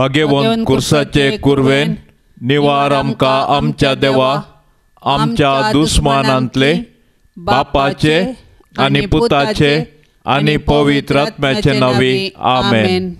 भाग्यवन कुरसाचे कुरवेन निवार आमकां आमच्या देवा आमच्या दुस्मानांतले बापाचे आणि पुताचे आणि पवित्र आत्म्याचे नवी आमेन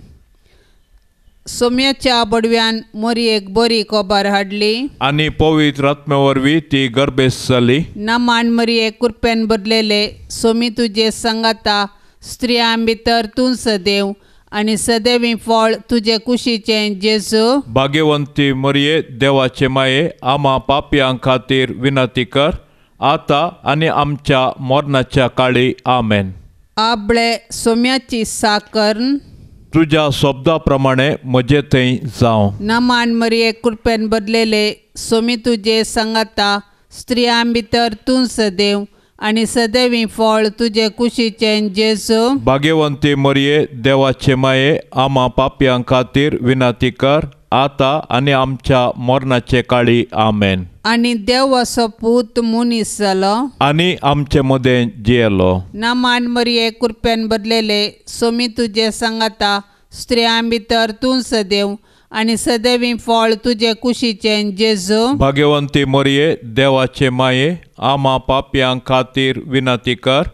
सोम्याच्या बडव्यान मोरी एक बरी कोबार हाडली आणि पवित्र आत्म्यावरवी ती गर्भेस जाली नमान एक कुरपेन बदलेले सोमी तुझे सांगाता स्त्रियां भितर तुंस देव आणि सदैवी फळ तुझे कुशीचे जेजू भाग्यवंती मरिये देवाचे माये आम्हा पापयां खातीर विनंती कर आता आणि आमच्या मरणाच्या काळी आमेन आबळे सोम्याची साकर तुझ्या शब्दाप्रमाणे म्हजे थंय जावं नमान मरिये कृपेन बदलेले सोमी तुझे सांगाता स्त्रियां भितर तूं सदैव आणि सदैवी फळ तुझे कुशीचे जेसो भाग्यवंती मरिये देवाचे माये आमा पाप्यां खातीर विनाती कर आता आणि आमच्या मरणाचे काळी आमेन आणि देव असो पूत मुनीस जालो आणि आमचे मध्ये जियेलो ना मान मरिये कृपेन बदलेले सोमी तुझे सांगाता स्त्रियां भितर तूं सदेव आणि सदैवी फळ तुझे कुशीचे जेजो भाग्यवंती मोरये देवाचे माये आमा पाप्यां खातीर विनंती कर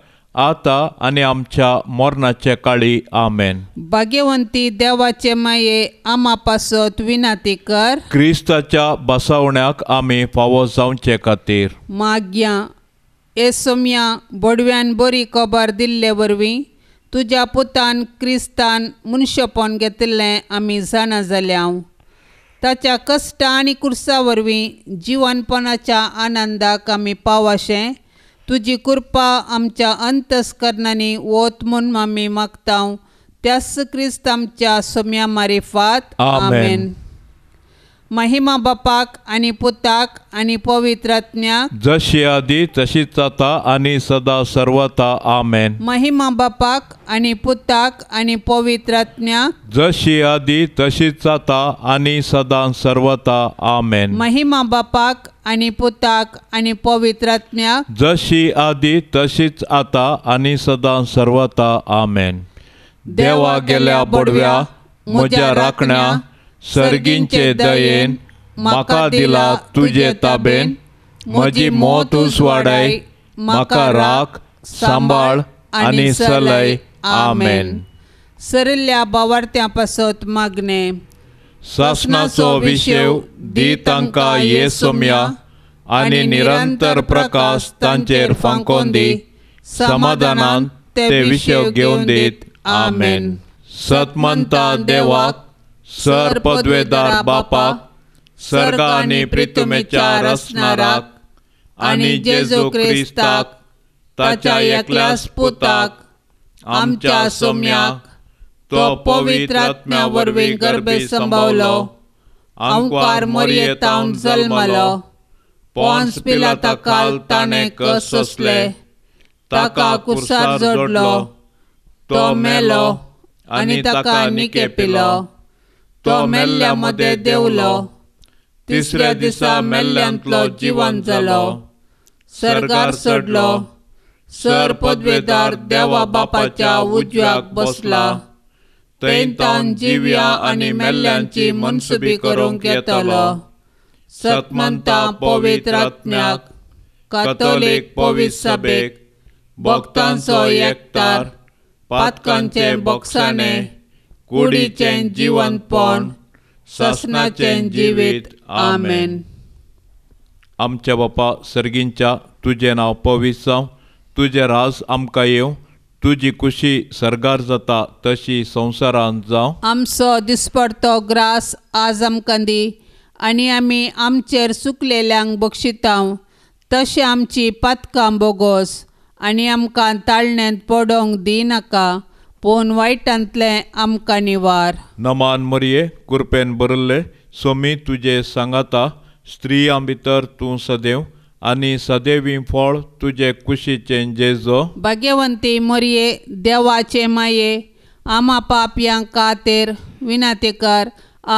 आता आणि आमच्या मरणाचे काळी आमेन भाग्यवंती देवाचे माये आमा पासत विनंती कर क्रिस्ताच्या बसवण्याक आम्ही फावो जावचे खातीर माग्या एसम्या बोडव्यान बरी कबर दिल्ले वरवीं तुज्या पुतान क्रिस्तान मनशेपण घेतिल्लें आमी जाणा जाल्या ताच्या कश्टां आनी कुर्सा वरवीं जिवनपणाच्या आनंदाक आमी पावशें तुजी कृपा आमच्या अंतस्करणांनी वत म्हूण आमी हांव त्यास क्रिस्त आमच्या सोम्या मारिफात आमेन। महिमा बापाक आणि पुताक आणि पवित्रज्ञा जशी आधी तशीच आता आणि सदा सर्वता आमेन महिमा बापाक आणि पुताक आणि पवित्रज्ञा जशी आधी तशीच आता आणि सदा सर्वता आमेन महिमा बापाक आणि पुताक आणि पवित्रज्ञा जशी आधी तशीच आता आणि सदा सर्वता आमेन देवा गेल्या बोडव्या मुजा राखण्या सर्गींचे दयेन माका दिला तुझे ताबेन म्हजी मोतूस वाडय म्हाका राख सांबाळ आनी सलय आमेन सरिल्ल्या बावार्थ्यां पासत मागणे सो विशेव दी ये सोम्या आनी निरंतर प्रकाश तांचेर फांकोन दी समाधानान ते विशेव घेवन दीत आमेन सतमंता देवाक सर पदवेदार बापा स्वर्ग आणि प्रितुमेच्या रचणाराक आणि जेजू क्रिस्ताक ताच्या एकल्या पुताक आमच्या सोम्याक तो पवित्र आत्म्या वरवीं गर्भे संभवलो आमकार मरियेतावन जल्मलो पोंस पिला ताका ताणें कस ताका कुसार जोडलो तो मेलो आनी ताका निके पिलो तो मेल्ल्यामध्ये देवलो तिसऱ्या दिसा मेल्ल्यांतलो जिवन जालो सरकार सडलो सर पदवेदार देवा बापाच्या उजव्याक बसला तान जिव्या आणि मेल्ल्यांची मनसुबी करूंक येतलो सत्मंता पवित्र कातोलीक पवित सभेक भक्तांचो एकठार पातकांचे बोक्साणे कुडीचें जीवनपण ससनाचें जीवित आमेन आमच्या बापा सर्गींच्या तुझे नाव पवीस जावं तुजें राज आमकां येवं तुजी खुशी सरगार जाता तशी संसारांत जावं आमचो दिसपडतो ग्रास आज आमकां दी आनी आमी आमचेर सुकलेल्यांक बक्षितांव तशी आमची पातकां बोगोस आनी आमकां ताळण्यांत पडोंक दिनाका पोन वायटांतले आमकां निवार नमान मरिये कुरपेन बरल्ले सोमी तुजे सांगाता स्त्रियां भितर तूं सदैव आनी सदैवी फळ तुजे कुशीचें जेजो भाग्यवंती मरिये देवाचे माये आमा पापयां कातेर विनाती कर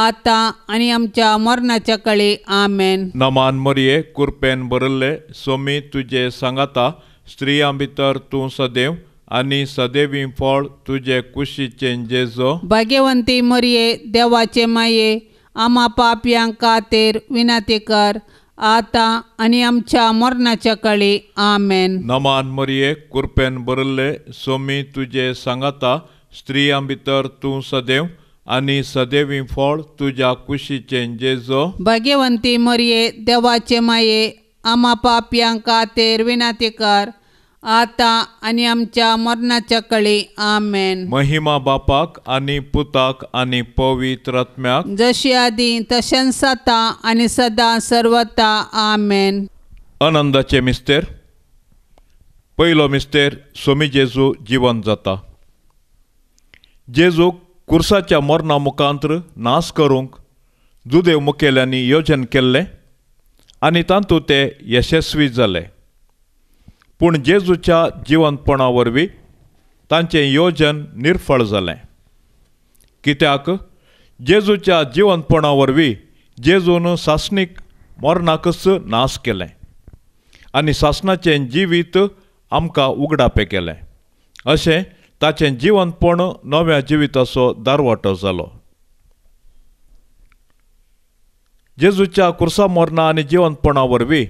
आतां आनी आमच्या मरणाच्या कळी आमेन नमान मरिये कुरपेन बरल्ले सोमी तुजे सांगाता स्त्रियां भितर तूं सदैव आणि सदैवी फळ तुझे कुशीचे जेजो भाग्यवंती मरिये देवाचे माये आमा पाप कातेर विनंती कर आता आणि आमच्या मरणाच्या काळी आमेन नमान मरिये कृपेन बरले सोमी तुझे सांगता स्त्रियां भितर तू सदैव आणि सदैवी फळ तुझ्या कुशीचे जेजो भाग्यवंती मरिये देवाचे माये आमा पापयांक तेर विनाती कर आता आणि आमच्या मरणाच्या कळी आमेन महिमा बापाक आणि पुताक आणि पवित्र जशी आधी तशेंच आता आणि सदा सर्वता आमेन आनंदाचे मिस्तेर पयलो मिस्तेर सोमी जेजू जीवन जाता जेजूक कुर्साच्या मरणा मुखांत्र नाश करूंक जुदेव मुखेल्यांनी योजन केल्लें आणि तातूंत ते यशस्वी जाले पूण जेजूच्या जिवंतपणा वरवीं तांचें येवजन निर्फळ जालें कित्याक जेजूच्या जिवंतपणा वरवीं जेजून सासणीक मरणाकच नाश केलें आनी सासणाचें जिवीत आमकां उगडापें केलें अशें ताचें जिवंतपण नव्या जिविताचो दारवाटो जालो जेजूच्या कुर्सा मरणा आनी जिवंतपणा वरवीं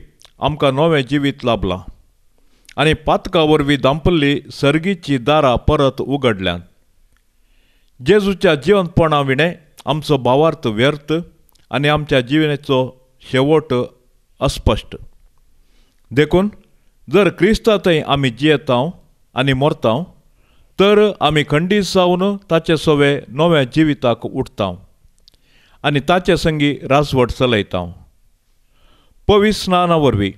आमकां नवें जिवीत लाभलां आणि पातकावरवी दांपल्ली सर्गीची दारा परत उघडल्यान जेजूच्या जिवनपणा विणें आमचो भावार्थ व्यर्थ आणि आमच्या जिविनेचो शेवट अस्पष्ट देखून जर क्रिस्तातय आम्ही जियेतां आणि मरतो तर आम्ही खंडीत जाऊन ताचे सवे नव्या जिविताक उठतां आणि ताचे संगी राजवट चलयतां पवी स्नाना वरवीं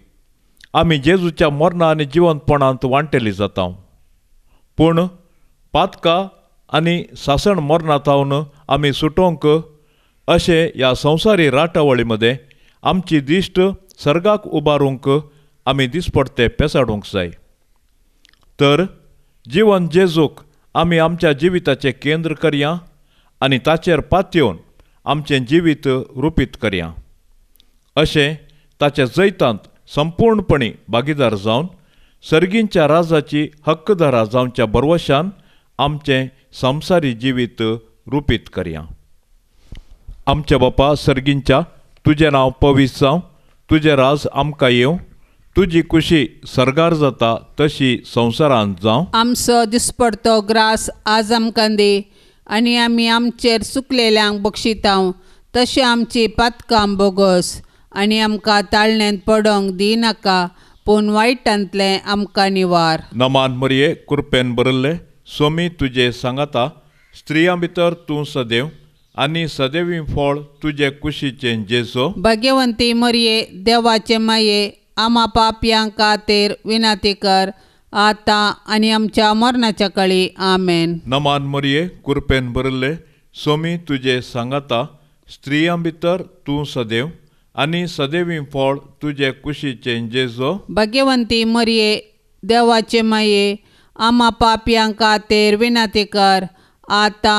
आम्ही जेजूच्या मरणा आणि जिवंतपणांत वांटेली जाता पूण पातका आणि सासण मरणा तावन आमी सुटोंक असे या संसारी राटावळीमध्ये आमची दिश्ट सर्गाक उबारूंक आम्ही दिसपट्टे पेसाडूंक जाय तर जीवन जेजूक आम्ही आमच्या जिविताचें केंद्र करया आनी ताचेर पातयेवन आमचे जिवीत रुपीत करया अशें ताच्या जैतांत संपूर्णपणे भागीदार जावन सर्गींच्या राजाची हक्कदारा जावच्या बरवशान आमचे संसारी जिवीत रुपीत करया आमच्या बापा सर्गींच्या तुझे नाव पवीस जावं तुझे राज आमकां येवं तुझी खुशी सरगार जाता तशी संवसारांत जावं आमचो दिसपडतो ग्रास आज आमकां दे आनी आमी आमचेर सुकलेल्यांक बक्षितांव तशें आमची पातकां बोगस आनी आमकां ताळण्यात पडोंक दिनाका पूण वाईटांतले आमका निवार नमान मरिये कृपेन बरल्ले स्वामी तुजे सांगता स्त्रिया भितर तूं सदैव आणि सदैवी फळ तुजे कुशीचे जेसो भाग्यवंती मरिये देवाचे माये आमा पापयांक कातेर विनाती कर आता आणि आमच्या मरणाच्या कळी आमेन नमान मरिये कृपेन बरल्ले स्वामी तुजे सांगता स्त्रियां भितर तूं सदैव आणि सदैवी फळ तुझे कुशीचे जेजो भाग्यवंती मरिये देवाचे माये आम्हा पापियांका तेर विनाते कर आता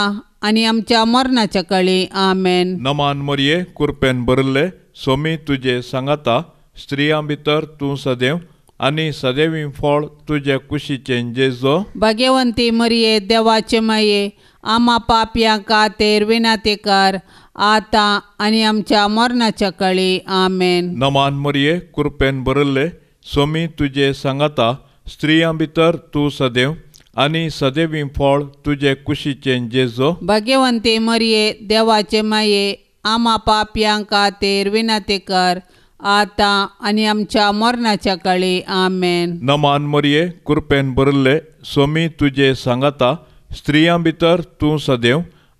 आणि आमच्या मरणाच्या कळी आमेन नमान मरिये कुरपेन भरले सोमी तुझे सांगता स्त्रियां भितर तू सदैव आणि सदैवी फळ तुझे कुशीचे जेजो भाग्यवंती मरिये देवाचे माये आम्हा पापियांका तेर विनाते कर आता आणि आमच्या मरणाच्या काळी आमेन नमान मरिये कृपेन बरल्ले स्वामी तुझे सांगता स्त्रियां भितर तू सदैव आणि सदैवी फळ तुझे कुशीचे जेजो भाग्यवंते मरिये देवाचे माये आमा पापयांक तेर विनाते कर आता आणि आमच्या मरणाच्या काळी आमेन नमान मरिये कृपेन बरल्ले स्वामी तुझे सांगता स्त्रियां भितर तू सदैव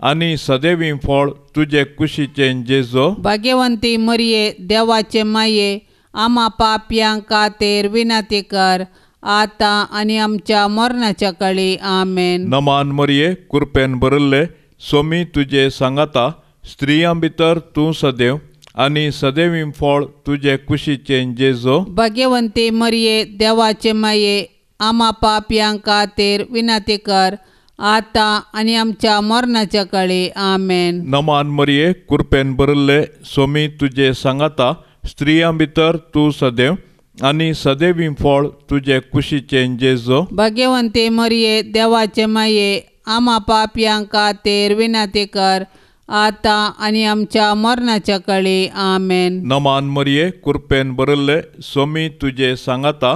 आणि सदैव फळ तुझे कुशीचे जेजो भाग्यवंती मरिये देवाचे माये आमा पाप्यांका तेर विनंती कर आता आणि आमच्या मरणाच्या काळी आमेन नमान मरिये कृपेन भरले सोमी तुझे सांगता स्त्रियां भितर तू सदैव आणि सदैव फळ तुझे कुशीचे जेजो भाग्यवंती मरिये देवाचे माये आमा पाप्यांका तेर विनंती कर आता आणि आमच्या मरणाच्या काळी आमेन नमान मरिये कृपेन भरले स्वामी तुझे सांगाता स्त्रिया भितर तू सदैव आणि सदैवी फळ तुझे कुशीचे जेजो भाग्यवंते मरिये देवाचे माये आमा पापयांका तेर विनाते कर आता आणि आमच्या मरणाच्या काळी आमेन नमान मरिये कृपेन भरले स्वामी तुझे सांगाता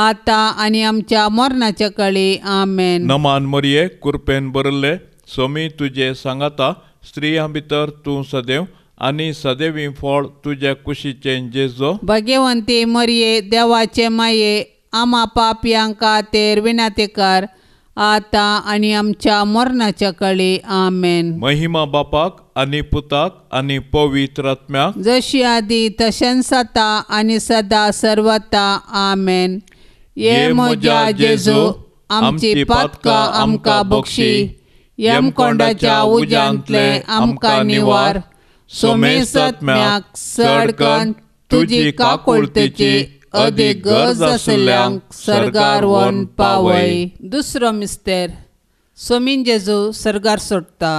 आता आणि आमच्या मरणाच्या काळी आमेन नमान मरिये कुरपेन बरले स्वामी तुझे सांगाता स्त्रियां भितर तू सदैव आणि सदैवी फळ तुझ्या कुशीचे जेजो भगवंती मरिये देवाचे माये आमा पापयांका तेर विनातेकार आता आणि आमच्या मरणाच्या काळी आमेन महिमा बापाक आणि पुताक आणि पवित्र जशी आधी तशेंच सता आणि सदा सर्वता आमेन ये म्हज्या जेजू आमची पातका आमका बक्षी यमकोंडाच्या उज्यांतले आमका निवार सोमेसत्म्याक सडकन तुजी काकुळतेची अधिक गज सल्यांक सरगार वन पावय दुसरो मिस्तेर सोमीन जेजू सरगार सोडटा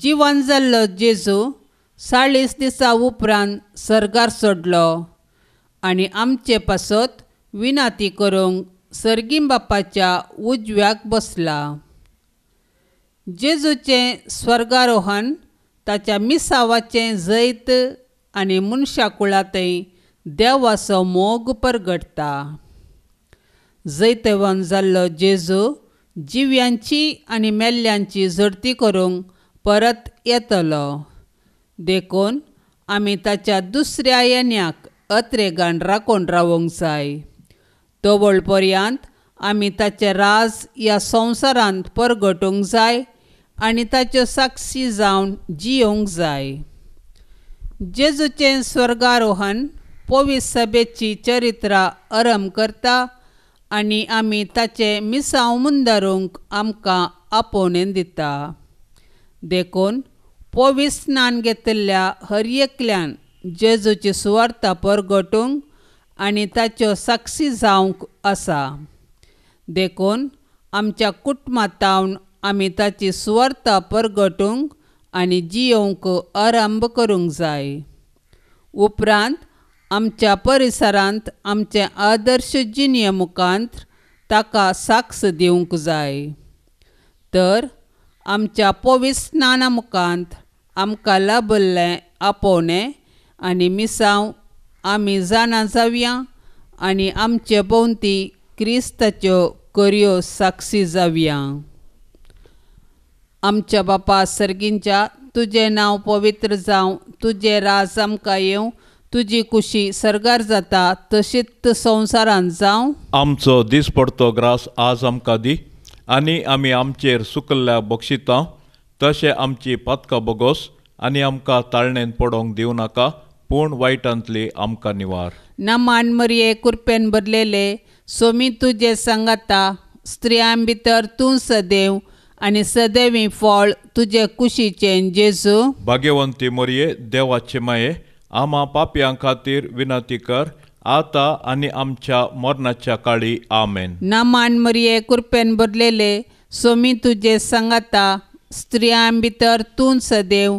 जीवन जाल्लो जेजू चाळीस दिसा उपरांत सरगार सोडलो आणि आमचे पासत विनाती करूंक सर्गीम बापाच्या उजव्याक बसला जेजूचे स्वर्गारोहण ताच्या मिसावाचे जैत आनी मनशाकुळांतय देवाचो मोग परगडटा जैतवन जाल्लो जेजू जिव्यांची आणि मेल्ल्यांची झडती करूंक परत येतलो देखून आमी ताच्या दुसऱ्या येण्याक अत्रेगान राखून रावंक जाय दवळ पर्यांत आम्ही ताचे राज या संसारांत परगटूंक जाय आणि ताच्यो साक्षी जावन जियोंक जाय जेजूचें स्वर्गारोहण पोवीस सभेची चरित्रा अरम करता आणि आमी ताचे मिसाव मुंदरूंक आमकां आपोवणेन दिता देखून पोवीस स्नान घेतिल्ल्या हर जेजूची सुवार्थ परगटूंक आनी ताच्यो साक्षी जावंक आसा देखून आमच्या कुटुंबातावन आमी ताची सुवार्थ परगटूंक आनी जियोंक आरंभ करूंक जाय उपरांत आमच्या परिसरांत आमचे आदर्श जिनये मुखांत ताका साक्ष दिवंक जाय तर आमच्या पोवीस स्नाना मुखांत आमकां लाभल्लें आपोवणें आणि मिसांव आम्ही जाणा जाऊया आणि आमचे भोंवती क्रिस्ताच्यो करयो साक्षी जाऊया आमच्या बापा सर्गींच्या तुझे नाव पवित्र जावं तुझे राज आमकां येवं तुजी खुशी सरगार जाता तशीच संवसारान जावं आमचो पडतो ग्रास आज आमकां दी आनी आमी आमचेर सुकल्ल्या बक्षितां तशें आमची पातकां बगोस आनी आमकां ताळणेन पडोंक दिवं नाका पूण अंतली आमकां निवार मान मरये कुरपेन भरलेले सोमी तुजे सांगाता स्त्रियां भितर तूं सदैव आनी सदैवी फळ तुजे कुशीचे जेजू भाग्यवंती मोरये देवाचे माये आमा पापयां खातीर विनंती कर आता आणि आमच्या मरणाच्या काळी आमेन नमान मरये कुरपेन भरलेले सोमी तुजे सांगाता स्त्रियां भितर तूं सदैव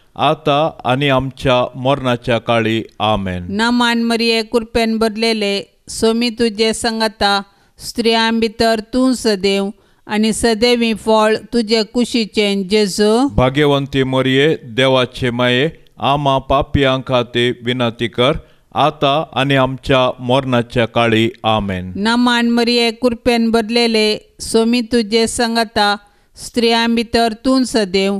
आता आणि आमच्या मरणाच्या काळी आमेन न मरिये कृपेन बदलेले सोमी तुझे संगता स्त्रियां भितर तू सदैव आणि सदैवी फळ तुझे कुशीचे जेजू भाग्यवंती मरिये देवाचे माये आमा पापियां खातीर विनंती कर आता आणि आमच्या मरणाच्या काळी आमेन मान मरिये कृपेन बदलेले सोमी तुझे संगता स्त्रियां भितर तू सदैव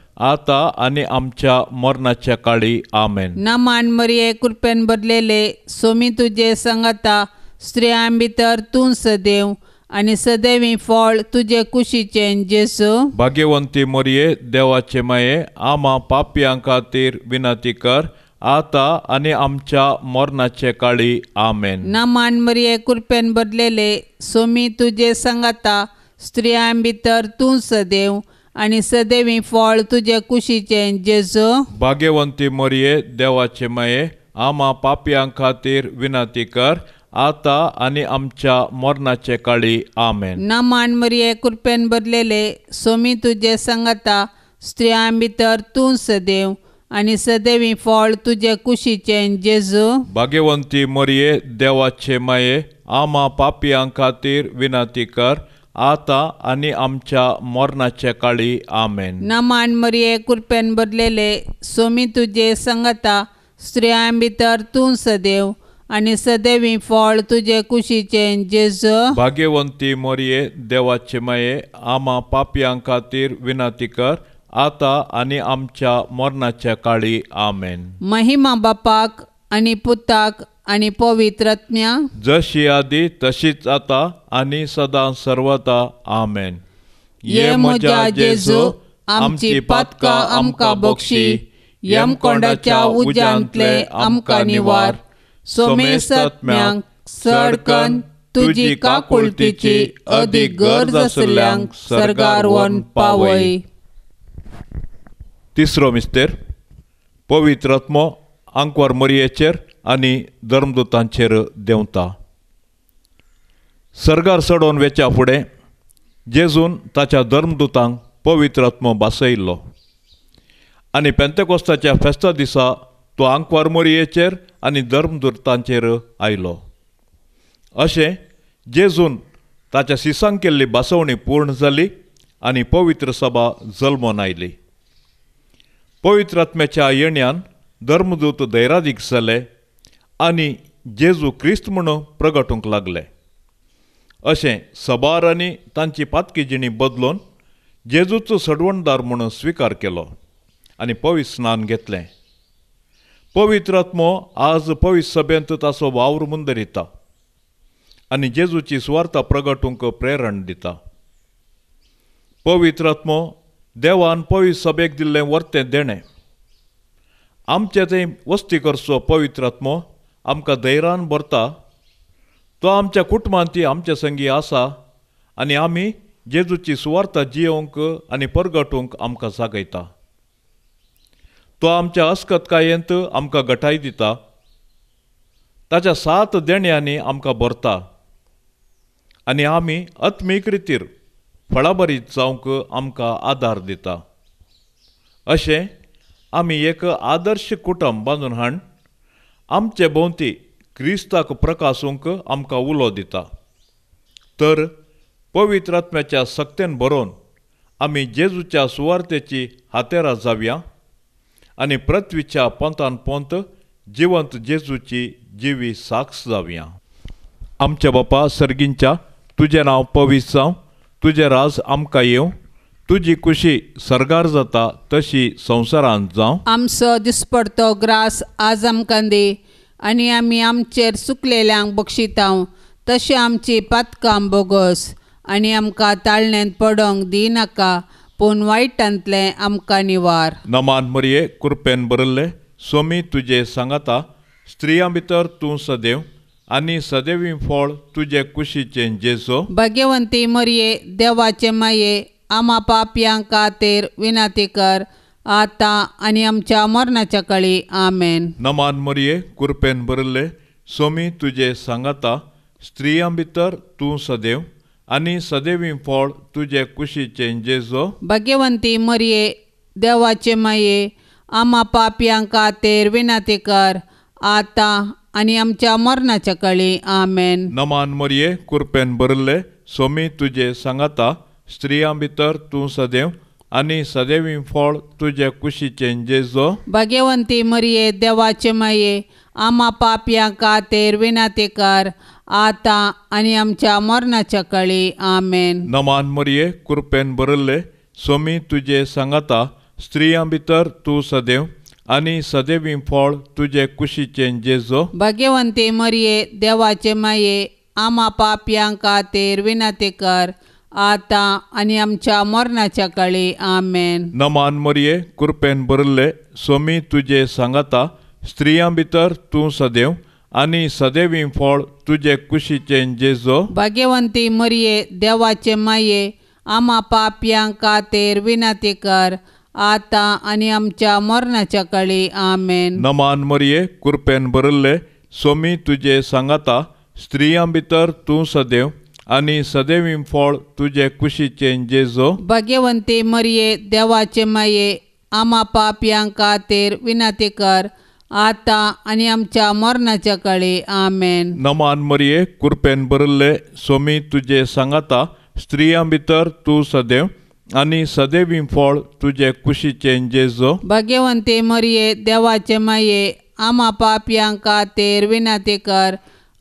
आता आणि आमच्या मरणाच्या काळी आमेन ना मानमरिये कृपेन बदलेले सोमी तुझे सांगता स्त्रियां भितर तू सदैव आणि सदैव फळ तुझे कुशीचे जेसो भाग्यवंती मोरये देवाचे मये आमा पापयां खातीर विनंती कर आता आणि आमच्या मरणाचे काळी आमेन ना मानमरिये कृपेन बदलेले सोमी तुझे सांगता स्त्रियां भितर तू सदैव आणि सदैवी फळ तुझे कुशीचे जेजो भाग्यवंती मोरये देवाचे मये आमा पापयां खातीर विनंती कर आता आणि आमच्या मरणाचे काळी आमेन मान मरिये कृपेन बदलेले सोमी तुझे सांगता स्त्रिया भितर तू सदैव आणि सदैवी फळ तुझे कुशीचे जेजू भाग्यवंती मोरये देवाचे मये आमा पापयां खातीर विनंती कर आता आणि आमच्या मरणाच्या काळी आमेन नमान मरिये कृपेन भरलेले सोमी तुझे संगता स्त्रियां भितर तू सदैव आणि सदैवी फळ तुझे कुशीचे जेज भाग्यवंती मोरये देवाचे मये आमा पापयां खातीर विनंती कर आता आणि आमच्या मरणाच्या काळी आमेन महिमा बापाक आणि पुताक आणि पवित्रज्ञा जशी आधी तशीच आता आणि सदा सर्वता आमेन ये म्हज्या जेजू आमची पातका आमका बक्षी कोंडाच्या उजांतले आमका निवार सोमेस सरकन सडकन तुजी काकुळतीची अधिक गरज असल्यांक सरकार वन पावय तिसरो मिस्तेर पवित्रत्मो अंकवर मरियेचेर आणि धर्मदूतांचेर देंवता सर्गार सडोवन वेच्या फुडें जेजून ताच्या धर्मदूतांक पवित्र आत्मो भासयिल्लो आनी पेंतेकोस्ताच्या फेस्ता दिसा तो आंकवार मोरयेचेर आनी धर्मदूतांचेर आयलो अशें जेजून ताच्या सिसांक केल्ली बासवणी पूर्ण जाली आनी पवित्र सभा जल्मोन आयली पवित्र आत्म्याच्या येण्यान धर्मदूत दैरादीक जाले आणि जेजू क्रिस्त म्हणून प्रगटूंक लागले अशें सबारांनी तांची पातकिजिणी बदलून जेजूचो सडवणदार म्हणून स्विकार केलो आनी पवी स्नान घेतलें पवित्र आत्मो आज पवी सभेंत ताचो वावर मुंदरिता आणि आनी जेजूची स्वार्था प्रगटूंक प्रेरण दिता पवित्र आत्मो देवान पवित्र सभेक दिल्लें वर्तें देणें आमचे ते वस्ती करचो पवित्र आत्मो आमकां धैरान भरता तो आमच्या कुटुंबांती आमच्या संगी आसा आनी आमी जेजूची सुवार्था जियोंक आनी परगटूंक आमकां जागयता तो आमच्या अस्कतकायेंत आमकां गटाय दिता ताच्या सात देण्यांनी आमकां भरता आनी आमी आत्मीक रितीर फळाबरीत जावंक आमकां आदार दिता अशें आमी एक आदर्श कुटुंब बांदून हाण आमचे भोवती क्रिस्ताक प्रकाशूंक आमकां उलो दिता तर पवित्र सक्तेन बरोवन आमी जेजूच्या सुवार्थेची हातेरां जावया आनी पृथ्वीच्या पंतान पंत जिवंत जेजूची जिवी साक्ष जावया आमच्या बापा सर्गींच्या तुजें नांव पवीत जावं तुजें राज आमकां येवं तुजी कुशी सरगार जाता तशी संवसारांत जावं आमचो दिसपडतो ग्रास आज आमकां दे आनी आमी आमचेर सुकलेल्यांक बक्षिता तशी आमची पातकां बोगस आनी आमकां ताळण्यांत पडोंक दिनाका पूण वायटांतले आमकां निवार नमान मरये कृपेन बरल्ले स्वामी तुजे सांगता स्त्रियां भितर तूं सदैव आनी सदैवी फळ तुजे कुशीचे जेसो भाग्यवंती मरये देवाचे माये आमापा प्रियांका तेर विनंती कर आता आणि आमच्या मरणाच्या कळी आमेन नमान मरिये कुरपेन भरले सोमी तुझे सांगता स्त्रियां भितर तू सदैव आणि सदैवी फळ तुझे कुशीचे जेजो भाग्यवंती मरिये देवाचे माये आमा पापयां तेर विनंती कर आता आणि आमच्या मरणाच्या कळी आमेन नमान मरिये कुरपेन भरले सोमी तुझे सांगता भितर तू सदैव आणि सदैव फळ तुजे कुशीचे जेजो भगवंती मरिये देवाचे माये आमा का तेर विना तेकार आता आणि आमच्या मरणाच्या कळी आमेन नमान मरिये कृपेन बरले सोमी तुजे सांगता स्त्रियां भितर तू सदैव आणि सदैव फळ तुजे कुशीचे जेजो भगवंती मरिये देवाचे माये आमा पापयांका तेर विना कर आता आणि आमच्या मरणाच्या काळी आमेन मान मरिये कृपेन भरले स्वामी तुझे सांगता स्त्रियां भितर तू सदैव आणि सदैवी फळ तुझे कुशीचे जेजो भाग्यवंती मरिये देवाचे माये आमा का कातेर विनंती कर आता आणि आमच्या मरणाच्या काळी आमेन मान मरिये कृपेन भरले स्वामी तुझे सांगता स्त्रियां भितर तू सदैव आणि सदैव फळ तुझे कुशीचे जेजो भाग्यवंते मरिये देवाचे माये आमा पाप्यांका तेर विनाते कर आता आणि आमच्या मरणाच्या काळी आमेन नमान मरिये कृपेन बरले सोमी तुझे सांगाता स्त्रिया भितर तू सदैव आणि सदैव फळ तुझे कुशीचे जेजो भाग्यवंते मरिये देवाचे माये आमा पाप्यांका तेर विनाते कर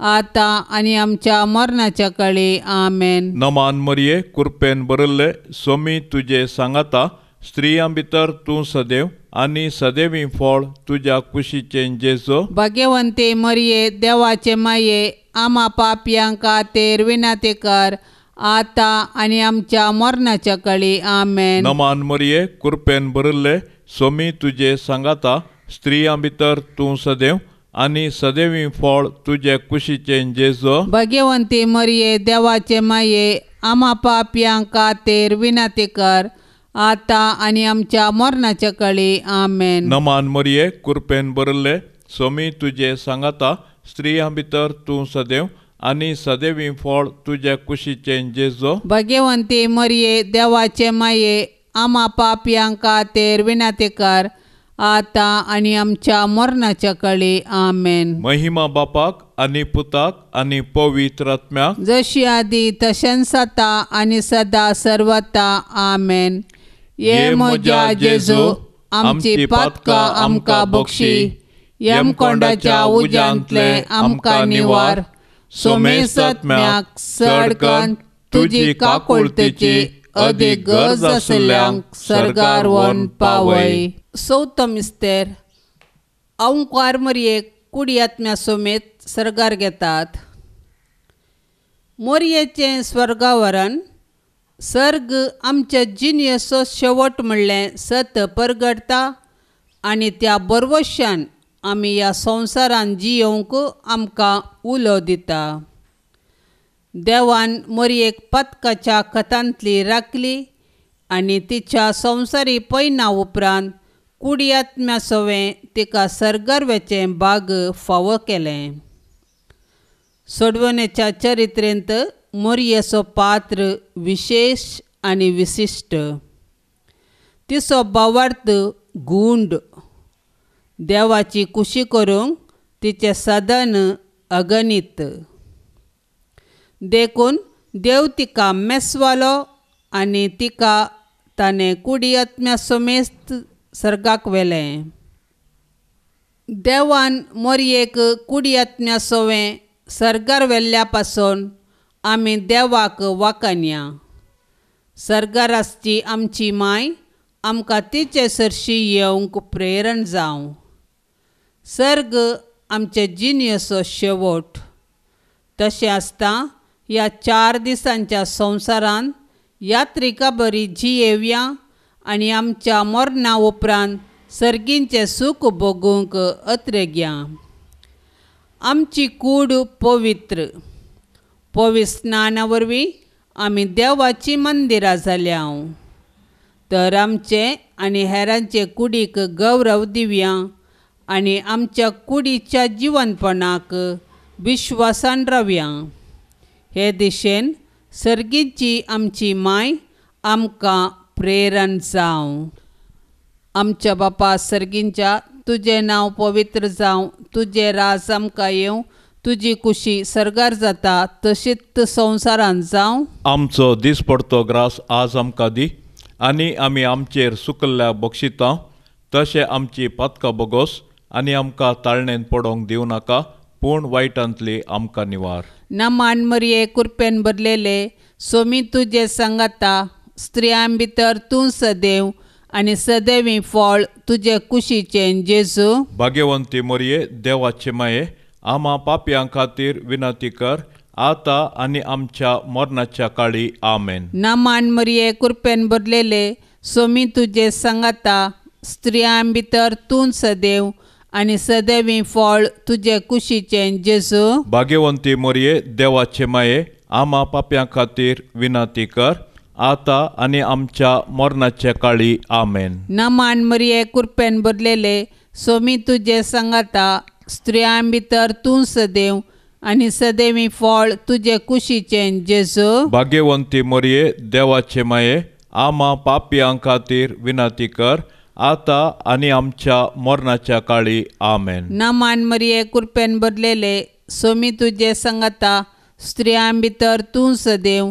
आता आणि आमच्या मरणाच्या काळी आमेन नमान मरिये कृपेन बरल्ले स्वामी तुझे सांगता स्त्रियां भितर तू सदैव आणि सदैवी फळ तुझ्या कुशीचे जेजो भाग्यवंते मरिये देवाचे माये आमा पापयांका तेर विना कर आता आणि आमच्या मरणाच्या कळी आमेन नमान मरिये कृपेन बरल्ले स्वामी तुझे सांगता स्त्रियां भितर तू सदैव आणि सदैवी फळ तुझे कुशीचे जेजो भगवंती मरिये देवाचे माये आम्हा पाप्यांका तेर विनाती कर आता आणि आमच्या मरणाच्या कळी आमेन नमान मरिये कृपेन बरले स्वामी तुझे सांगता स्त्रिया भितर तू सदैव आणि सदैवी फळ तुझ्या कुशीचे जेजो भगवंती मरिये देवाचे माये आम्हा पाप्यांका तेर विना कर आता आणि आमच्या मरणाच्या काळी आमेन महिमा बापाक आणि पुताक आणि पवित्र आत्म्याक जशी आधी तशेंच आता आणि सदा सर्वता आमेन ये म्हज्या जेजो आमची पातका आमकां बक्षी कोंडाच्या उज्यांतले आमकां निवार सोमेस सत्म्याक सडकन तुजी काकुळतेची अधिक गरज आशिल्ल्यांक सरकार वन पावय सौतमीस तेर अंकार मरयेक कुडियात्म्या सोमेत सरगार घेतात मोरयेचें स्वर्गावरण सर्ग आमच्या जिनयेचो शेवट म्हणलें सत परगडता आणि त्या बरवशान आम्ही या संवसारान जियेवंक आमकां उलो दिता देवान मोरयेक पथकाच्या कथांतली राखली आणि तिच्या संवसारी पैना उपरांत कुडियात्म्या सवें तिका सर्गर्वेचें बाग फावो केलें सोडवणेच्या चरित्रेंत मोर्येचो पात्र विशेष आनी विशिष्ट तिसो बावार्थ गूंड देवाची कुशी करूंक तिचें सदन अगणित देखून देव तिका मेसवालो आनी तिका ताणें कुडियात्म्या समेस्त सर्गाक वेले देवान मोरयेक कुडयत्न्या सोवें सर्गार व्हेल्ल्या पासून आमी देवाक वाकान्या सर्गार आसची आमची माय आमकां तिचे सरशी येवंक प्रेरण जावं सर्ग आमचे जिनयेचो शेवट तशें आसता ह्या चार दिसांच्या संवसारान यात्रिका बरी जियेव्या आणि आमच्या मरणा उपरांत सर्गींचें सुख भोगूंक अत्र घ्या आमची कूड पवित्र पवित्र स्नाना वरवीं आमी देवाचीं मंदिरां जाल्या तर आमचे आनी हेरांचे कुडीक गौरव दिवया आनी आमच्या कुडीच्या जिवनपणाक विश्वासान रावया हे दिशेन सर्गीची आमची माय आमकां प्रेरण जावं आमच्या बापा सर्गींच्या तुझे नाव पवित्र जाऊ तुझे राज आमकां येऊ तुझी खुशी सरगार जाता तशीच संवसारान जावं आमचो दिसपडतो ग्रास आज आमकां दी आनी आमी आमचेर सुकल्ल्या बक्षितां तशें आमची पातकां बगोस आनी आमकां ताळणेन पडोंक दिवं नाका पूण वायटांतली आमकां निवार ना मरये कुरपेन भरलेले सोमी तुजे सांगाता स्त्रियां भितर तू सदैव आणि सदैवी फळ तुझे कुशीचे जेजू भाग्यवंती मोरये देवाचे माये आमा पाप्यां खातीर विनंती कर आता आणि आमच्या मरणाच्या काळी आमेन नामान मरिये कृपेन भरलेले सोमी तुझे सांगाता स्त्रियां भितर तू सदैव आणि सदैवी फळ तुझे कुशीचे जेजू भाग्यवंती मोरये देवाचे माये आमा पाप्यां खातीर विनंती कर आता आणि आमच्या मरणाच्या काळी आमेन मान मरिये कुरपेन भरलेले सोमी तुझे सांगाता स्त्रियां भितर तू सदैव आणि सदैवी फळ तुझे कुशीचे जेसो भाग्यवंती मरिये देवाचे माये आमा पापयां खातीर विनंती कर आता आणि आमच्या मरणाच्या काळी आमेन मान मरिये कुरपेन भरलेले सोमी तुझे सांगाता स्त्रियां भितर तू सदैव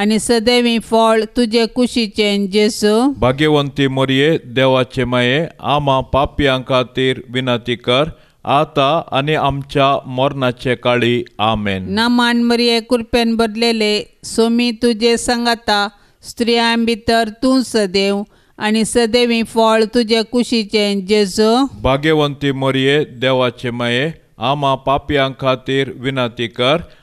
आणि सदैवी फळ तुझे कुशीचे जेसू भाग्यवंती मोरये देवाचे मये आमा पाप्यांका खातीर विनंती कर आता आणि आमच्या मरणाचे काळी आमेन मान मरिये कृपेन बदलेले सोमी तुझे सांगाता स्त्रिया भितर तू सदैव आणि सदैवी फळ तुझे कुशीचे जेजो भाग्यवंती मोरये देवाचे मये आमा पाप्यांका खातीर विनती कर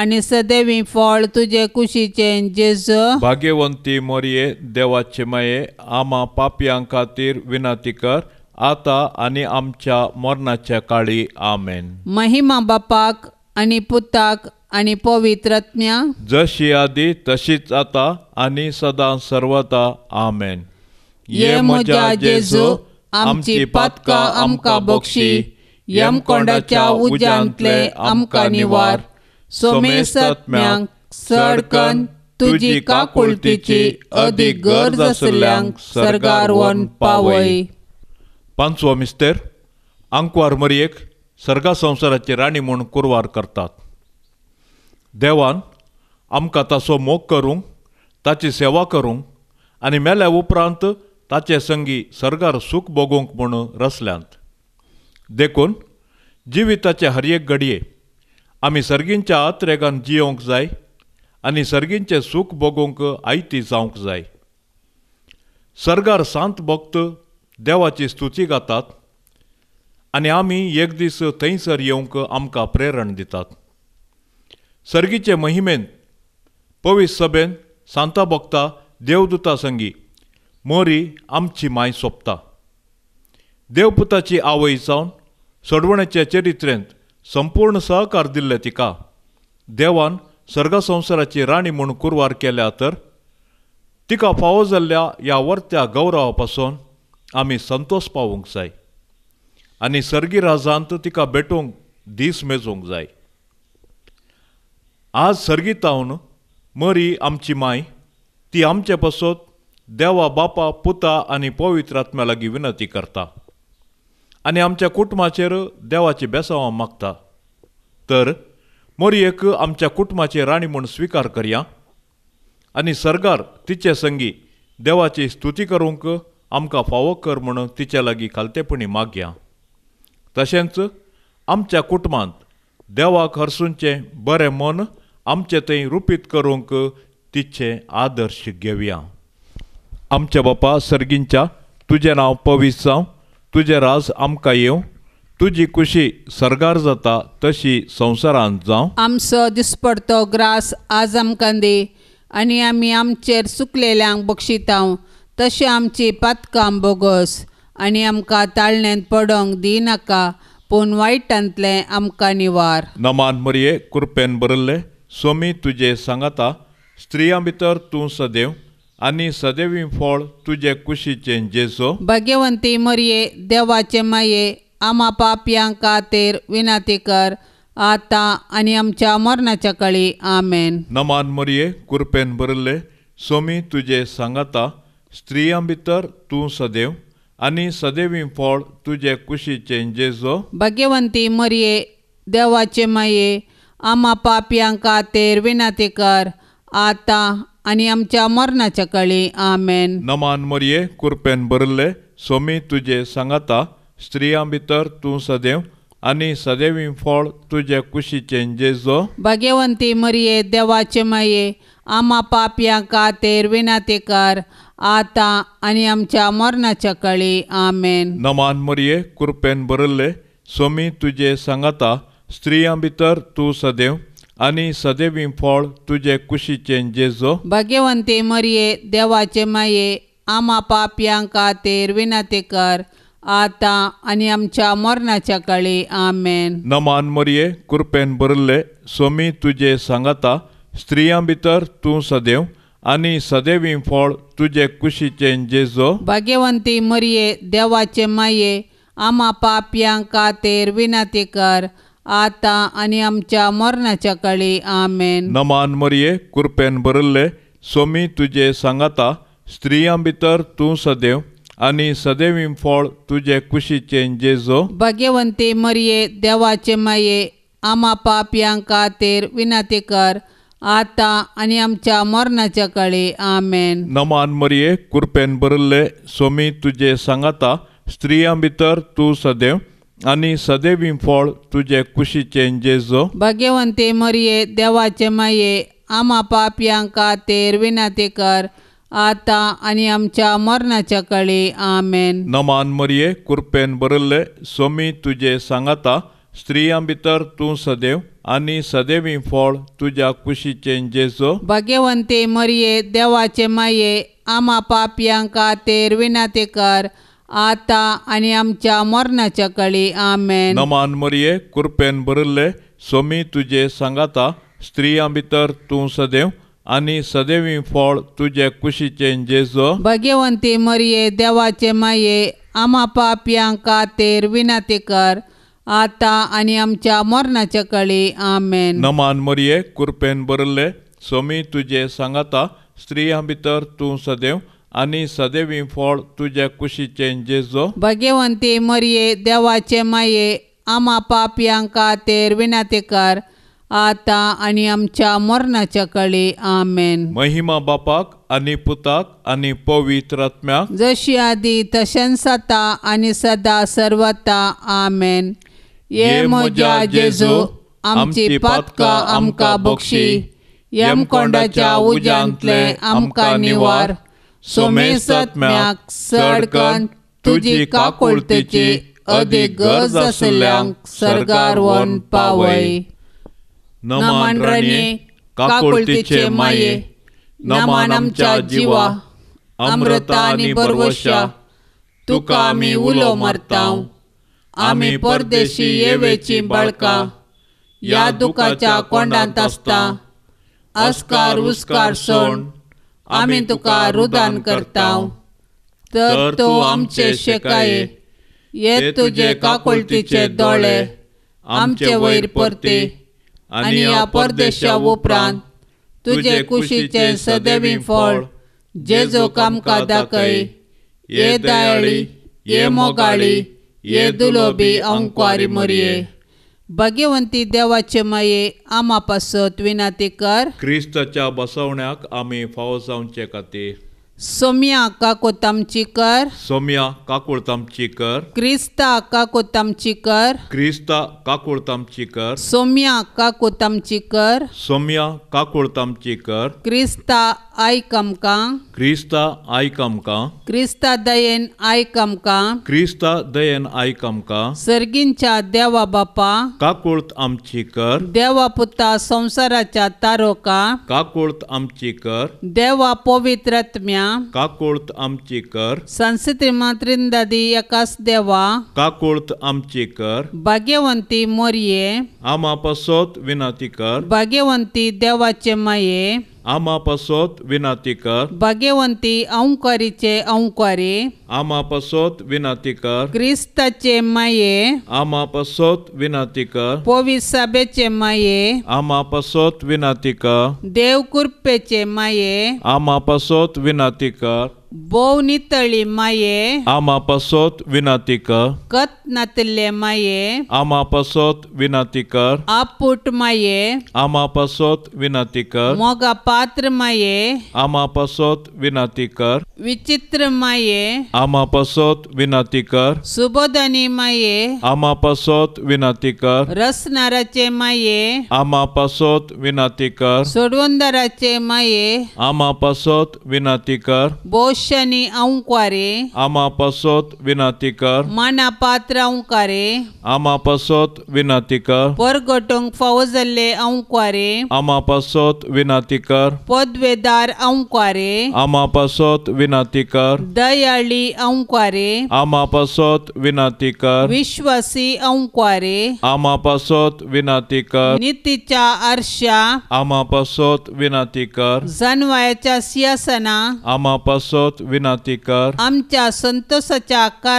आणि सदैवी फळ तुझे कुशीचे जेज भाग्यवंती मोरये देवाचे मये आमा पापयां खातीर विनंती कर आता आणि आमच्या मरणाच्या काळी आमेन महिमा बापाक आणि पुताक आणि पवित्रत्म्या जशी आधी तशीच आता आणि सदां सर्वता आमेन ये म्हज्या जेजू आमची पातका आमका बक्षी कोंडाच्या आमका आमका निवार समेसत्म्यांक सडकन तुजी कुलतीची अधिक गरज असल्यांक सरकार वन पावय पांचवो मिस्तेर आंकवार मरयेक सर्गा संवसाराची राणी म्हूण कुरवार करतात देवान आमकां ताचो मोग करूंक ताची सेवा करूंक आनी मेल्या उपरांत ताचे संगी सर्गार सुख भोगूंक म्हूण रसल्यांत देखून जिविताचे हरयेक घडये आमी सर्गींच्या आत्रेगान जियोंक जाय आणि सर्गींचे सुख भोगोंक आयती जावंक जाय सर्गार सांत भक्त देवाची स्तुती गातात आणि आमी एक दीस थंयसर येवंक आमकां प्रेरण दितात सर्गीचे महिमेन पवीस सभेन सांता भक्ता देवदूता संगी मोरी आमची माय सोंपता देवपुताची आवय जावन सोडवण्याचे चरित्रेंत संपूर्ण सहकार दिल्ले तिका देवान सर्ग संवसाराची राणी म्हूण कुरवार केल्या तर तिका फावो जाल्ल्या ह्या वर्त्या गौरवा पासून आम्ही संतोष पावूंक जाय आणि सर्गी राजांत तिका भेटूंक दीस मेजूंक जाय आज तावन मरी आमची माय ती आमचे पासून देवा बापा पुता आणि पवित्र आत्म्या लागीं विनंती करता आनी आमच्या कुटुंबाचेर देवाची बेसां मागता तर एक आमच्या कुटुंबाची राणी म्हूण स्विकार करया आनी सरकार तिचे संगी देवाची स्तुती करूंक आमकां फावो कर म्हूण तिच्या लागीं खालतेपणी मागया तशेंच आमच्या कुटुंबांत देवाक हरसूनचें बरें मन आमचे थंय रुपीत करूंक तिचे आदर्श घेवया आमच्या बापा सर्गींच्या तुजें नांव पवीस जावं तुजे राज आमकां येवं तुजी कुशी सरगार जाता तशी संवसारांत जावं आमचो दिसपडतो ग्रास आज आमकां दे आनी आमी आमचेर सुकलेल्यांक बक्षितांव तशें आमची पातकाम बोगस आनी आमकां ताळण्यांत पडोंक दिनाका पूण वायटांतले आमकां निवार नमान मरये कुरपेन बरल्ले सोमी तुजे सांगाता स्त्रियां भितर तूं सदैव आणि सदैवी फळ तुझे कुशीचे जेसो भाग्यवंती मरिये देवाचे माये आमा पाप्यांका तेर विनाती कर आता आणि आमच्या मरणाच्या कळी आमेन नमान मरिये कुरपेन भरले सोमी तुझे सांगता स्त्रियां भितर तू सदैव आणि सदैवी फळ तुझे कुशीचे जेजो भाग्यवंती मरिये देवाचे माये आमा पाप्यांका तेर विनाती कर आता आणि आमच्या मरणाच्या काळी आमेन नमान मरिये कुरपेन बरले सोमी तुझे सांगता स्त्रिया भितर तू सदैव आणि सदैवी फळ तुझे कुशीचे जेजो भाग्यवंती मरिये देवाचे माये आमा का कातेर विनातेकार कर आता आणि आमच्या मरणाच्या काळी आमेन नमान मरिये कुरपेन बरले सोमी तुझे सांगता स्त्रिया भितर तू सदैव आणि सदैव फळ तुझे कुशीचे जेजो भगवंते मरिये देवाचे माये आमा पापयांका तेर कर आता आणि आमच्या मरणाच्या काळी आमेन नमान मरिये कृपेन भरले स्वामी तुझे सांगता स्त्रियां भितर तू सदैव आणि सदैव फळ तुझे कुशीचे जेजो भाग्यवंती मरिये देवाचे माये आमा पापयांका तेर विनाते कर आता आणि आमच्या मरणाच्या काळी आमेन नमान मरिये कृपेन बरल्ले सोमी तुझे सांगाता स्त्रियां भितर तू सदैव आणि सदैव फळ तुझे कुशीचे जेजो भाग्यवंती मरिये देवाचे माये आमा पापियां कातेर विनाती कर आता आणि आमच्या मरणाच्या काळी आमेन नमान मरिये कृपेन बरल्ले सोमी तुझे सांगाता स्त्रियां भितर तू सदैव आणि सदैव फळ तुझे कुशीचे जेजो भगवंते मरिये देवाचे माये आमा पाप्यांका तेर रविनाते कर आता आणि आमच्या मरणाच्या कळे आमेन नमान मरिये कृपेन बरल्ले स्वामी तुझे सांगता स्त्रियां भितर तू सदैव आणि सदैव फळ तुझ्या कुशीचे जेजो भगवंते मरिये देवाचे माये आमा पाप्यांका तेरविना रविनाते कर आता आणि आमच्या मरणाच्या कळी आमेन नमान मरिये कृपेन भरले सोमी तुझे सांगाता स्त्रियां भितर तू सदैव आणि सदैवी फळ तुझे कुशीचे जेजो भगवंती मरिये देवाचे माये आमा पापियां खातीर विनंती कर आता आणि आमच्या मरणाच्या कळी आमेन नमान मरिये कृपेन भरले सोमी तुझे सांगाता स्त्रियां भितर तू सदैव आणि सदैव फळ तुझ्या कुशीचे जो भगवंती मरिये देवाचे माये आमा पापयांका तेर विनाते कर आता आणि आमच्या मरणाच्या कळी आमेन महिमा बापाक आणि पुताक आणि पवित्र जशी आधी तशेंच सता आणि सदा सर्वता आमेन ये म्हज्या जेजो आमची पातका आमकां बक्षी यमकोंडाच्या उज्यांतले आमकां निवार सोमेसत म्याक सडकन तुझी काकोळतेचे अधिक गज असल्यांक सरकार वन पावय नमान रणे काकोळतेचे माये नमान आमच्या जिवा अमृता आनी बरवशा तुका आमी उलो मरताओं आमी परदेशी येवेची बाळकां या दुकाचा कोंडांत आसता अस्कार उस्कार सोंड आम्ही तुका रुदान करता तर तू आमचे शेकाये ये तुझे काकोलतीचे दोळे आमचे वयर परते आणि या परदेशा उपरांत तुझे कुशीचे सदैवी फळ जेजो कामका दाखय ये दयाळी ये मोगाळी ये दुलोबी अंकवारी मरिये भाग्यवंती देवाचे माये आमापासत विनाती कर क्रिस्ताच्या बसवण्याक आमी फावो जावचे खातीर सोमिया काकोतम चिकर सोमिया काकोतम चिकर क्रिस्ता काकोतम चिकर क्रिस्ता काकोतम चिकर सोमिया काकोतम चिकर सोमिया काकोतम चिकर क्रिस्ता आई कम का क्रिस्ता आई कम का क्रिस्ता दयन आई कम का क्रिस्ता दयन आई कम का सर्गिन चा देवा बापा काकोत अम चिकर देवा पुता संसारा चा तारो का काकोत अम चिकर देवा पवित्रत्म्या काकुळत आमचे कर सन्स्त्री मात्र एकास देवा काकुळत आमचे कर भाग्यवंती मोरे आम्हा विनाती कर भाग्यवंती देवाचे माये आमा पसोत भाग्यवंती भगवंती औंकारीचे औंकारे आमपासोत विनातीकर क्रिस्ताचे माये आम्पासोत आमा पसोत आम्हापासोत कर देव कुरपेचे माये आम्हापासोत कर बोवनी तळी माये आमापासोत पसोत कर कत नातले माये अमा पसोत आमापासोत आपोत कर मोगा पात्र माये आमापासोत पसोत कर विचित्र माये अमा पसोत कर सुबोधनी मये अमा पसोत रस नाराचे माये अमा पसोत कर सोडवंदराचे माये आमापासोत पसोत विनतीकर बोश शनी அவுங்காரே आमा पसोत வினாத்தி कर माना पात्र अवंकारे आमा पसोत विनाती कर परगटोंग फावो जाल्ले अवंकारे आमा पसोत विनाती कर पदवेदार अवंकारे आमा पसोत विनाती कर दयाळी अवंकारे आमा पसोत विनाती कर विश्वासी अवंकारे आमा पसोत विनाती कर नीतीच्या आरशा आमा पसोत विनाती कर जनवायाच्या सियासना आमा पसोत पासोत विनंती कर आमच्या संतसाच्या आकाराना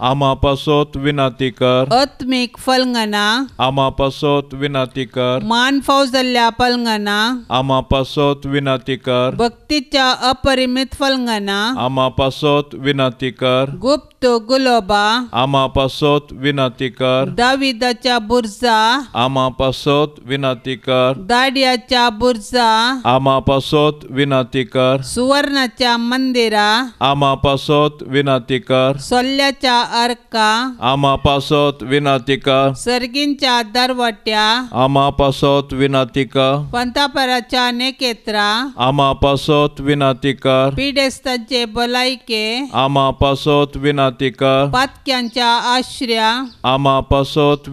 कारणा पासोत विनंती कर अत्मेक फलंगना आम्हा पासोत विनंती कर मान फाव जाल्ल्या पलंगना आम्हा पासोत विनंती कर भक्तीच्या अपरिमित फलंगना आम्हा पासोत विनंती कर गुप्त गुलोबा आम्हा पासोत विनंती कर दाविदाच्या बुर्जा आम्हा पासोत विनंती कर दाड्याच्या बुर्जा आम्हा पासोत विनंती कर सुवर्णाच्या मंद मंदिरा आमा pasot विनंती कर सोल्याच्या अर्का आमा पासोत विनंती कर सर्गींच्या दरवट्या आमा पासोत विनंती कर पंतापराच्या नेकेत्रा आमा पासोत विनंती कर पीडेस्तांचे भलायके आमा पासोत विनंती कर पातक्यांच्या आश्र्या आमा पासोत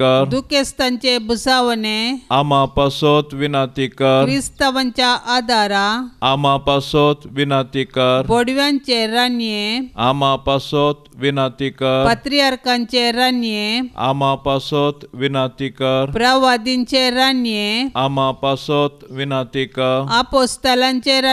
कर दुखेस्तांचे भुसावणे आमा पासोत विनंती कर क्रिस्तवांच्या आधारा आमा पासोत पोडव्यांचे राने आम्प पासोत विनातिका कात्रीचे राने आम्पास विनातिका प्रवादींचे राने आमा पासोत विनातिका कर चे चेहरा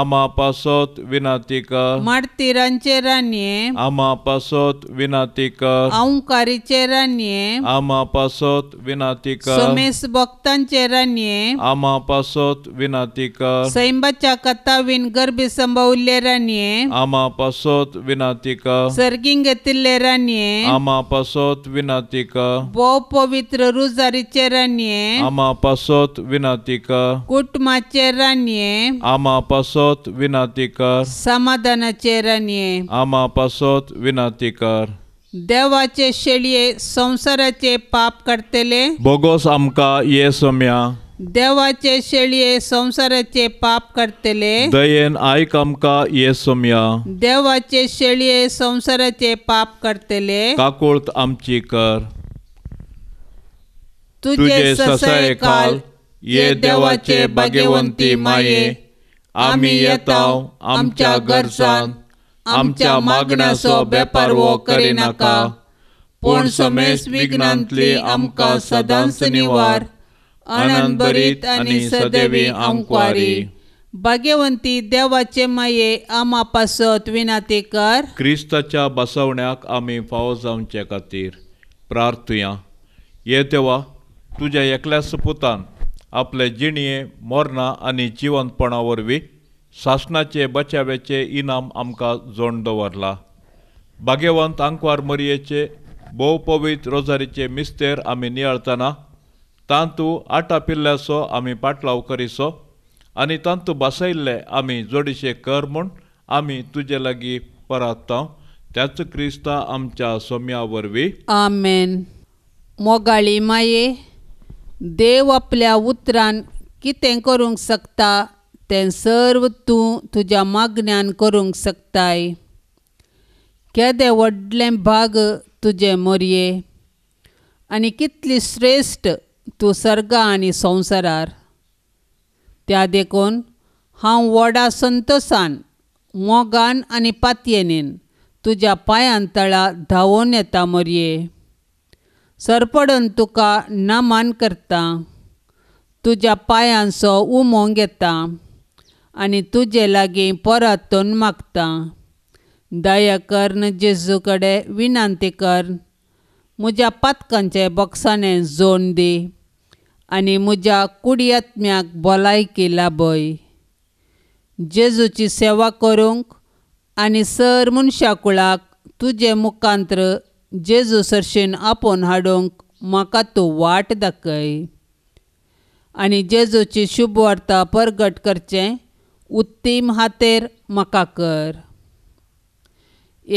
आम्मा पासोत विनातिका माडतीरा चे राने आम्म पासोत विनातीका औकारिचे राने आम्प पासोत विनातिका रमेश भक्तांचे राने आम्म पासोत कर सैमचा कत्ता विन भाऊ आमापासोत विनातिका सर्गिंगि राने आम्मा पासोत विनाती वो पवित्र रुजारी चे राणी आम्मा पासोत विनाती कुटुंबाते राणी आम्मा पासोत विनातिकार समाधानचे राणी आम्मा पासोत विनातिकार देवचे शेळये संसाराचे पाप काढतले भोगोस आमका ये सोम्या देवाचे शेळये संसाराचे पाप करतले दयेन आयक आमकां ये सोम्या देवाचे शेळये संसाराचे पाप करतले काकोळत आमची कर तुझे ससाय काल ये देवाचे भाग्यवंती माये आम्ही येताव आमच्या गरजान आमच्या मागण्याचो बेपार वो करिनाका पूण समेश विघ्नांतली आमकां सदांच निवार अनंतबरीत आणि सदैवी भाग्यवंती देवाचे माये आमापासत विनाती कर क्रिस्ताच्या बसवण्याक आमी फावो जावचे खातीर प्रार्थुया ये देवा तुझ्या एकल्या सुपुतान आपले जिणये मोरणा आणि जिवंतपणा वरवीं शासनाचे बचावेचे इनाम आमकां जोण दवरला भाग्यवंत आंकवार मरियेचे भोव पवित्र रोजारीचे मिस्तेर आमी नियाळतना तांतू आटा पिल्ल्याचो आम्ही पाटलाव करीचो आणि तांतू बसयल्ले आम्ही जोडीशे कर म्हूण आम्ही तुजे लागी परातांव त्याच क्रिस्ता आमच्या सोम्या आमेन मोगाळी माये देव आपल्या उतरान कितें करूंक शकता तें सर्व तूं तुज्या मागण्यान करूंक शकताय केदे व्हडलें भाग तुजे मोरये आनी कितली श्रेश्ठ तूं सर्ग आनी संवसारार त्या देखून हांव व्हडा संतोसान मोगान आनी पातयेनेन तुज्या पांयां तळा धावून येता मोरये सरपडून तुका नामान करता तुज्या पांयांचो उमोंग येता आनी तुजे लागीं परतून मागता दया कर्न जेजू कडेन विनंती कर म्हज्या पातकांचे बॉक्सांनी जोण दी आनी म्हज्या कुडयात्म्याक भलायकी लाबय जेजूची सेवा करूंक आणि सर मनशा कुळाक तुझे मुखांत्र जेजू सरशेन आपोवन हाडूंक म्हाका तूं वाट दाखय आणि जेजूची शुभ वार्ता परगट करचे उत्तीम हातेर म्हाका कर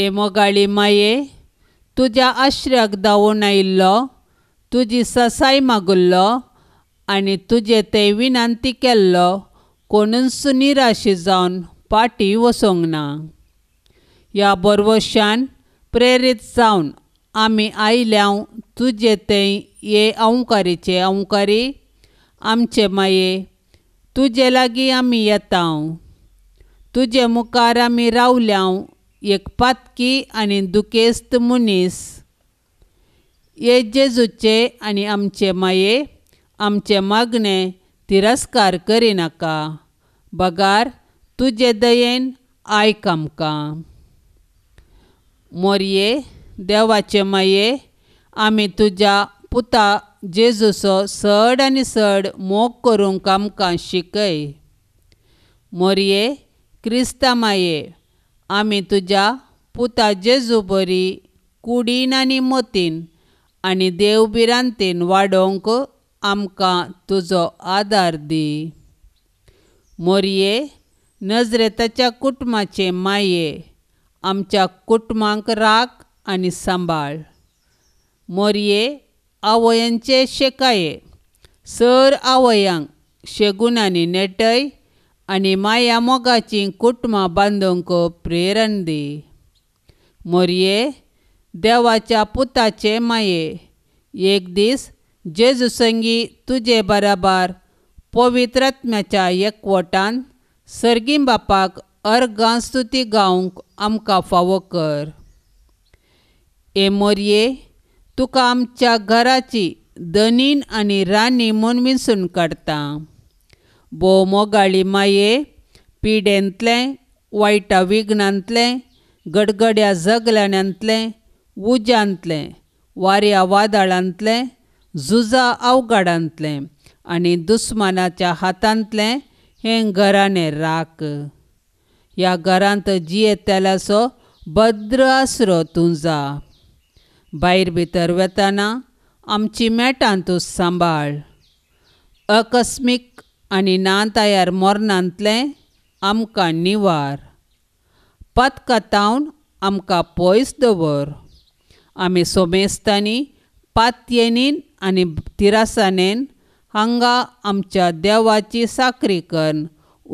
ए मोगाळी माये तुज्या आश्रयाक धांवून आयिल्लो तुजी ससाय मागुल्लो आणि तुजे ते विनंती केल्लो कोणूच सुनिराशी जावन पाटी वसोंक ना ह्या बरवशान प्रेरीत जावन आमी आयल्यां तुजे ते ये अंकारीचे अंकारी आमचे माये तुजे लागीं आमी येता तुजे मुखार आमी रावल्या एक पातकी आणि दुखेस्त मुनीस ये जेजूचे आनी आमचे माये आमचे मागणें तिरस्कार करिनाका बगार तुजे दयेन आयक आमकां मोरये देवाचे माये आमी तुज्या पुता जेजूचो सड आनी सड मोग करूंक कामकां शिकय मोरये क्रिस्ता माये आमी तुज्या पुता जेजू बरी कुडीन आनी मतीन आनी देवबिरांतीन वाडोवंक आमकां तुजो आदार दी मोरये नजरेताच्या कुटुंबाचे माये आमच्या कुटुंबांक राख आनी सांबाळ मोरये आवयांचे शेकाये सर आवयांक शेगून आनी नेटय आनी माया मोगाची कुटुंबां बांदूंक प्रेरण दी मोरये देवाच्या पुताचे माये एक दीस जेजुसंगी तुजे बराबर पवित्रात्म्याच्या एकवटान सर्गीम बापाक अर्गां स्तुती गावंक आमकां फावो कर ए मोरये तुका आमच्या घराची धनीन आनी राणी म्हूण विसून काडटा भोवमोगाळी माये पिड्यांतले वायटा विघ्नांतले गडगड्या जगलण्यांतलें उज्यांतले वाऱ्या वादळांतलें झुजा अवगाडांतलें आनी दुस्मानाच्या हातांतलें हें घराने राख ह्या घरांत तेलासो भद्र आसरो तुंजा भायर भितर वेतना आमची मेटान तूं सांबाळ अकस्मीक आनी तयार मोरणांतलें आमकां निवार पत्कतावन आमकां पयस दवर आमी सोमेस्तांनी पातयेनीन आणि तिरासानेन हांगा आमच्या देवाची साखरी कर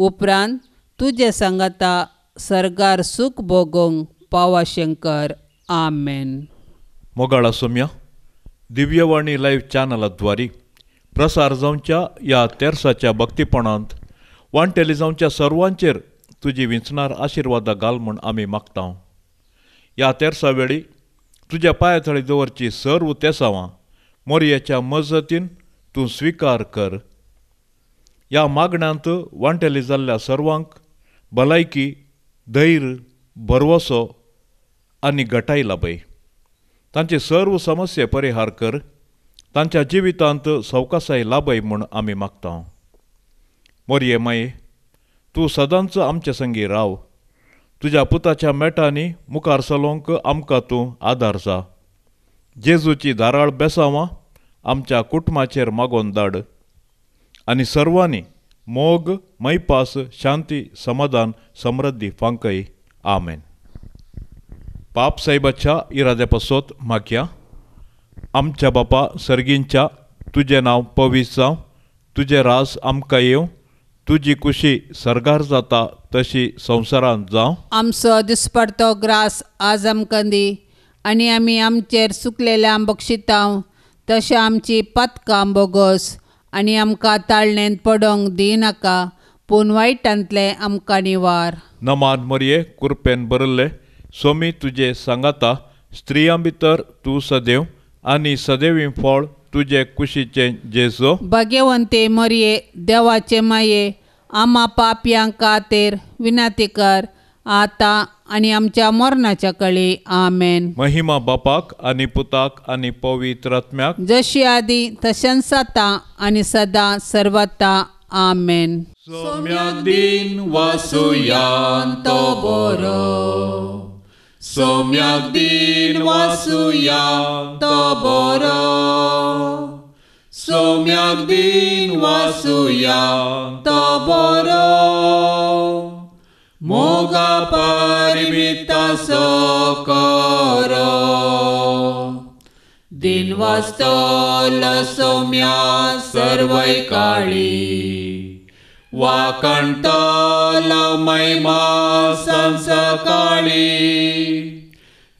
उपरांत तुजे सांगता सरगार सुख भोगोंक पावा शंकर आमेन मोगाळा सोम्या दिव्यवाणी लाईव्ह चॅनलाद्वारे प्रसार जावच्या या तेरसाच्या भक्तीपणांत वन जावच्या सर्वांचेर तुजी विंचणार आशिर्वादा घाल म्हूण आमी मागता ह्या तेरसा वेळी तुज्या पांया दवरची सर्व तेसावां मोरयेच्या मजतीन तूं स्विकार कर ह्या मागण्यांत वांटेली जाल्ल्या सर्वांक भलायकी धैर्य भरवसो आनी गटाय लाबय तांचे सर्व समस्ये परिहार कर तांच्या जिवितांत सवकासाय लाबय म्हूण आमी मागता मोरये माये तूं सदांच आमचे संगी राव तुज्या पुताच्या मेटांनी मुखार सलोंक आमकां तूं आदार जा जेजूची दाराळ बेसावां आमच्या कुटुंबाचेर मागोवन धाड आनी सर्वांनी मोग मैपास शांती समाधान समृद्धी फांकई आमेन बाप साहेबाच्या इराद्यापासोत माख्या आमच्या बापा सर्गींच्या तुजें नाव पवीस जावं तुझे रास आमकां येवं तुजी खुशी सरगार जाता तशी संवसारांत जावं आमचो दिसपडतो ग्रास आज आमकां दी आनी आमी आमचेर सुकलेले आंब शिताव तशें आमची पत्कां बोगस आनी आमकां ताळणेंत पडोंक दिनाका पूण वायटांतले आमकां निवार नमाद मरये कुरपेन बरल्ले सोमी तुजे सांगाता स्त्रियां भितर तूं सदैव आनी सदैवी फळ तुजे कुशीचे जेजो भाग्यवंते मरये देवाचे माये आमा पापयां खातीर विनाती कर आता आणि आमच्या मरणाच्या कळी आमेन महिमा बापाक आणि पुताक आणि पवित्र जशी आधी तशांस आता आणि सदा सर्वता आमेन सोम्याक दिन वासुयान तो बरो सोम्याक दिन वासुयान तो बरो सोम्याक दिन वासुयान तो बरो मोगा परिमित कर लसो सौम्या सर्वै काळी मैमा महिमा संसकाळी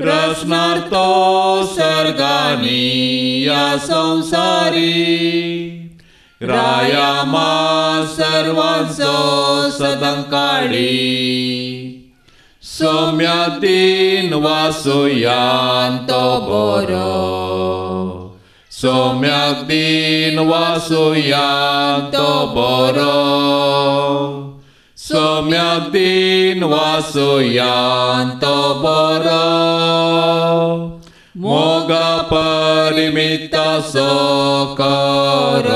रसनार्थ सर्गानी या संसारी रायामा सोम्या सदंकाळी सोम्यातीन वासुयांतो बोरो सोम्याक दिन वासुयांतो बोरो सोम्याक दिन वासुयांतो बोरो मोग परिमित सकर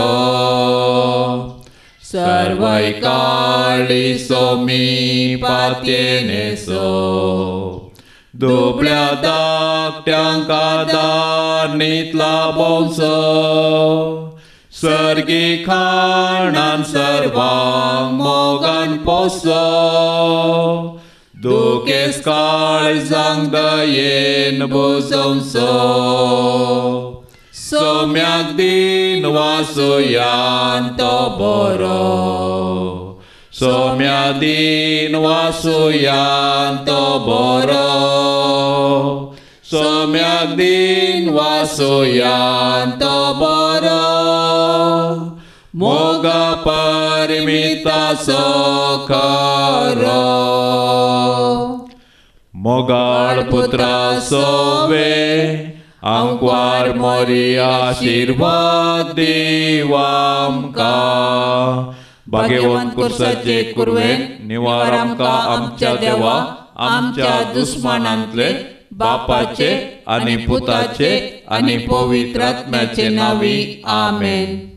सर्वैकाळी सोमी पात्येने सो दुबळ्या दाकट्यांका दारणीतला बोंस सर्गी खाणान सर्वां मोगान पोसो zang so. so Somyak din wasuyan toboro Somyak din wasuyan toboro Somyak din wasuyan toboro मोग परिमिता सोखरो मोगाळ पुत्रा सोवे आंकवार मोरी आशीर्वाद देवामका भाग्यवंत कुर्साचे कुर्वे निवार आमका आमच्या देवा आमच्या दुस्मानांतले बापाचे आणि पुताचे आणि पवित्रात्म्याचे नावी आमेन